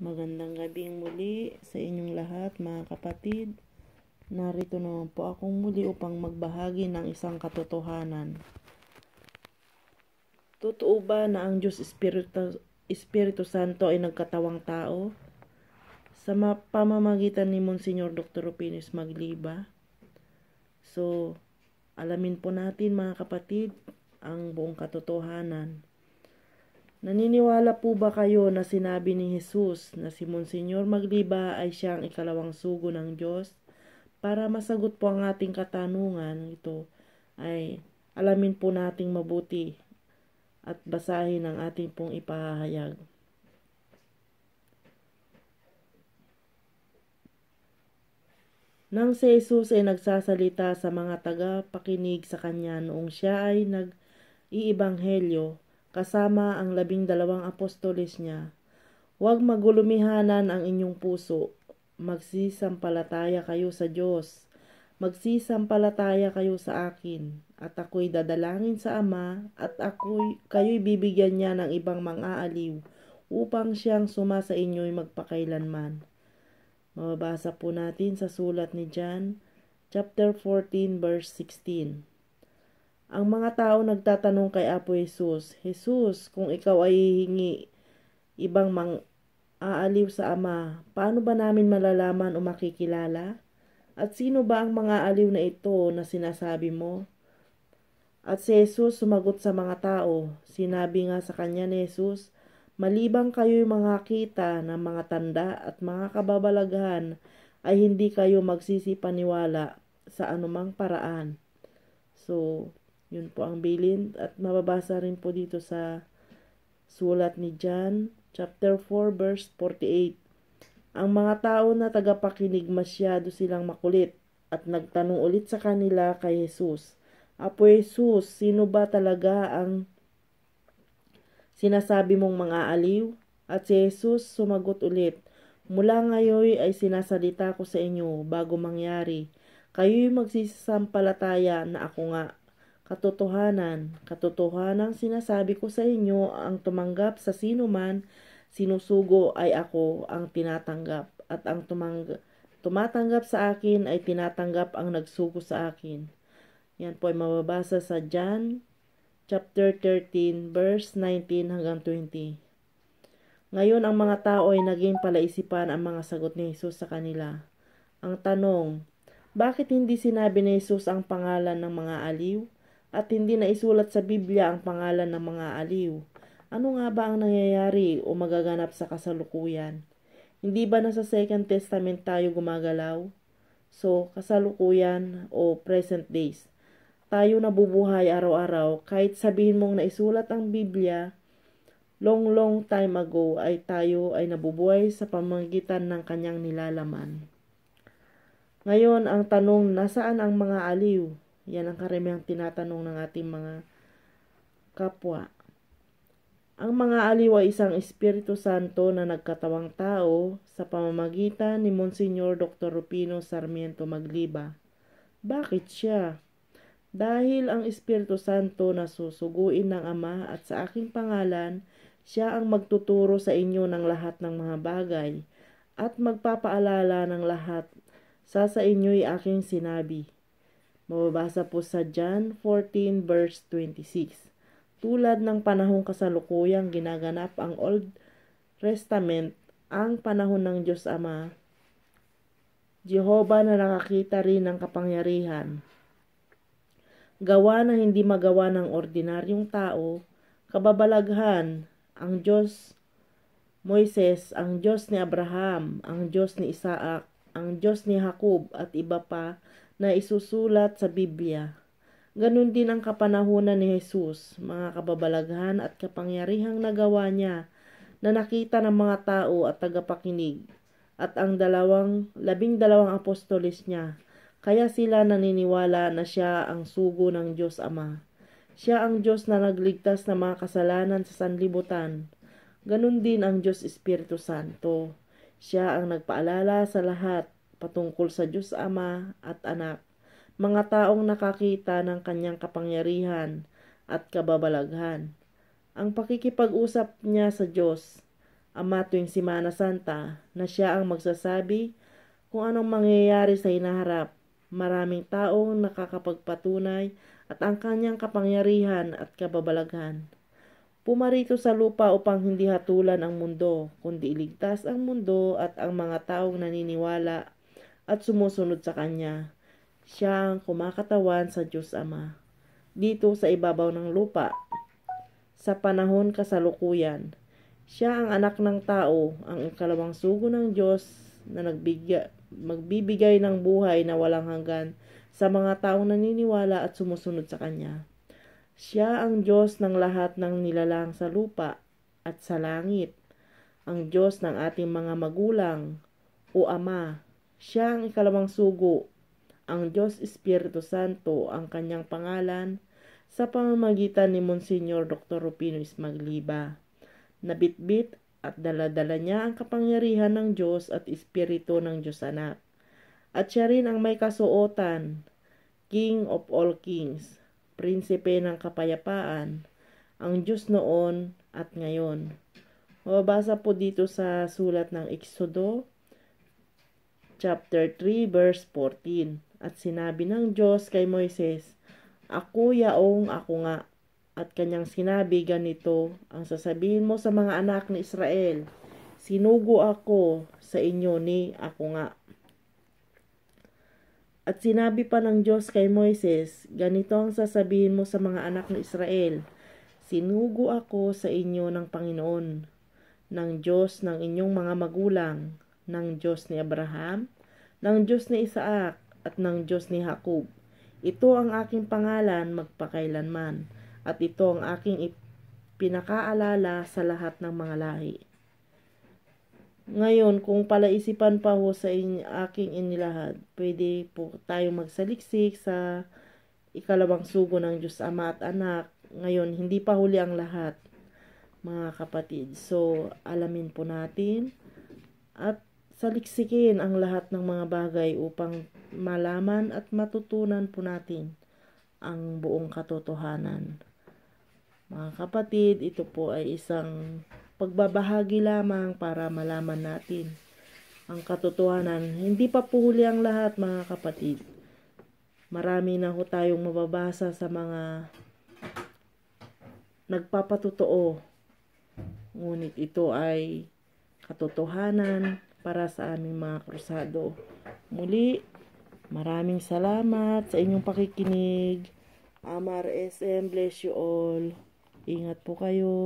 Magandang gabi muli sa inyong lahat mga kapatid. Narito naman po akong muli upang magbahagi ng isang katotohanan. Totoo ba na ang Diyos Espiritu, Espiritu Santo ay nagkatawang tao? Sa pamamagitan ni Monsignor Dr. Rupinis Magliba. So, alamin po natin mga kapatid ang buong katotohanan. Naniniwala po ba kayo na sinabi ni Jesus na si Monsignor Magliba ay siyang ikalawang sugo ng Diyos? Para masagot po ang ating katanungan, ito ay alamin po nating mabuti at basahin ang ating pong ipahahayag. Nang si Jesus ay nagsasalita sa mga taga-pakinig sa kanya noong siya ay nag-iibanghelyo, kasama ang labing dalawang apostoles niya, Huwag magulumihanan ang inyong puso. Magsisampalataya kayo sa Diyos. Magsisampalataya kayo sa akin. At ako'y dadalangin sa Ama at ako'y kayo'y bibigyan niya ng ibang mga aliw upang siyang suma sa inyo'y magpakailanman. Mababasa po natin sa sulat ni John, chapter 14, verse 16. Ang mga tao nagtatanong kay Apo Jesus, Jesus, kung ikaw ay hihingi ibang mang aaliw sa Ama, paano ba namin malalaman o makikilala? At sino ba ang mga aliw na ito na sinasabi mo? At si Jesus sumagot sa mga tao, sinabi nga sa kanya ni Jesus, Malibang kayo'y mga kita ng mga tanda at mga kababalaghan ay hindi kayo magsisipaniwala sa anumang paraan. So, yun po ang bilin at mababasa rin po dito sa sulat ni John chapter 4 verse 48. Ang mga tao na tagapakinig masyado silang makulit at nagtanong ulit sa kanila kay Jesus. Apo Jesus, sino ba talaga ang sinasabi mong mga aliw? At si Jesus sumagot ulit, Mula ngayon ay sinasalita ko sa inyo bago mangyari. Kayo'y magsisampalataya na ako nga katotohanan. Katotohanang sinasabi ko sa inyo, ang tumanggap sa sino man sinusugo ay ako ang tinatanggap at ang tumanggap tumatanggap sa akin ay tinatanggap ang nagsugo sa akin. Yan po ay mababasa sa John chapter 13 verse 19 hanggang 20. Ngayon ang mga tao ay naging palaisipan ang mga sagot ni Jesus sa kanila. Ang tanong, bakit hindi sinabi ni Jesus ang pangalan ng mga aliw? at hindi na isulat sa Biblia ang pangalan ng mga aliw. Ano nga ba ang nangyayari o magaganap sa kasalukuyan? Hindi ba nasa Second Testament tayo gumagalaw? So, kasalukuyan o present days. Tayo nabubuhay araw-araw kahit sabihin mong naisulat ang Biblia, long long time ago ay tayo ay nabubuhay sa pamamagitan ng kanyang nilalaman. Ngayon, ang tanong, nasaan ang mga aliw? Yan ang karamihang tinatanong ng ating mga kapwa. Ang mga aliw ay isang Espiritu Santo na nagkatawang tao sa pamamagitan ni Monsignor Dr. Rupino Sarmiento Magliba. Bakit siya? Dahil ang Espiritu Santo na susuguin ng Ama at sa aking pangalan, siya ang magtuturo sa inyo ng lahat ng mga bagay at magpapaalala ng lahat sa sa inyo'y aking sinabi. Mababasa po sa John 14 verse 26. Tulad ng panahong kasalukuyang ginaganap ang Old Testament, ang panahon ng Diyos Ama, Jehova na nakakita rin ng kapangyarihan. Gawa na hindi magawa ng ordinaryong tao, kababalaghan, ang Diyos Moises, ang Diyos ni Abraham, ang Diyos ni Isaac, ang Diyos ni Jacob at iba pa na isusulat sa Biblia. Ganun din ang kapanahunan ni Jesus, mga kababalaghan at kapangyarihang nagawa niya na nakita ng mga tao at tagapakinig at ang dalawang, labing dalawang apostolis niya. Kaya sila naniniwala na siya ang sugo ng Diyos Ama. Siya ang Diyos na nagligtas ng mga kasalanan sa sanlibutan. Ganun din ang Diyos Espiritu Santo. Siya ang nagpaalala sa lahat patungkol sa Diyos Ama at Anak, mga taong nakakita ng kanyang kapangyarihan at kababalaghan. Ang pakikipag-usap niya sa Diyos, Ama tuwing Simana Santa, na siya ang magsasabi kung anong mangyayari sa hinaharap. Maraming taong nakakapagpatunay at ang kanyang kapangyarihan at kababalaghan. Pumarito sa lupa upang hindi hatulan ang mundo, kundi iligtas ang mundo at ang mga taong naniniwala at sumusunod sa Kanya. Siya ang kumakatawan sa Diyos Ama. Dito sa ibabaw ng lupa, sa panahon kasalukuyan, siya ang anak ng tao, ang ikalawang sugo ng Diyos na nagbigya, magbibigay ng buhay na walang hanggan sa mga taong naniniwala at sumusunod sa Kanya. Siya ang Diyos ng lahat ng nilalang sa lupa at sa langit, ang Diyos ng ating mga magulang o Ama siya ang ikalawang sugo, ang Diyos Espiritu Santo ang kanyang pangalan sa pamamagitan ni Monsignor Dr. Rupino Ismagliba. Nabitbit at daladala niya ang kapangyarihan ng Diyos at Espiritu ng Diyos Anak. At siya rin ang may kasuotan, King of all kings, prinsipe ng kapayapaan, ang Diyos noon at ngayon. Mababasa po dito sa sulat ng Eksodo, chapter 3 verse 14. At sinabi ng Diyos kay Moises, Ako yaong ako nga. At kanyang sinabi ganito, ang sasabihin mo sa mga anak ni Israel, Sinugo ako sa inyo ni ako nga. At sinabi pa ng Diyos kay Moises, ganito ang sasabihin mo sa mga anak ni Israel, Sinugo ako sa inyo ng Panginoon, ng Diyos ng inyong mga magulang, ng Diyos ni Abraham, ng Diyos ni Isaac, at ng Diyos ni Jacob. Ito ang aking pangalan magpakailanman, at ito ang aking pinakaalala sa lahat ng mga lahi. Ngayon, kung palaisipan pa ho sa in, aking inilahad, pwede po tayong magsaliksik sa ikalawang sugo ng Diyos Ama at Anak. Ngayon, hindi pa huli ang lahat, mga kapatid. So, alamin po natin. At Saliksikin ang lahat ng mga bagay upang malaman at matutunan po natin ang buong katotohanan. Mga kapatid, ito po ay isang pagbabahagi lamang para malaman natin ang katotohanan. Hindi pa po huli ang lahat mga kapatid. Marami na ho tayong mababasa sa mga nagpapatotoo. Ngunit ito ay katotohanan para sa aming mga krusado. Muli, maraming salamat sa inyong pakikinig. Amar bless you all. Ingat po kayo.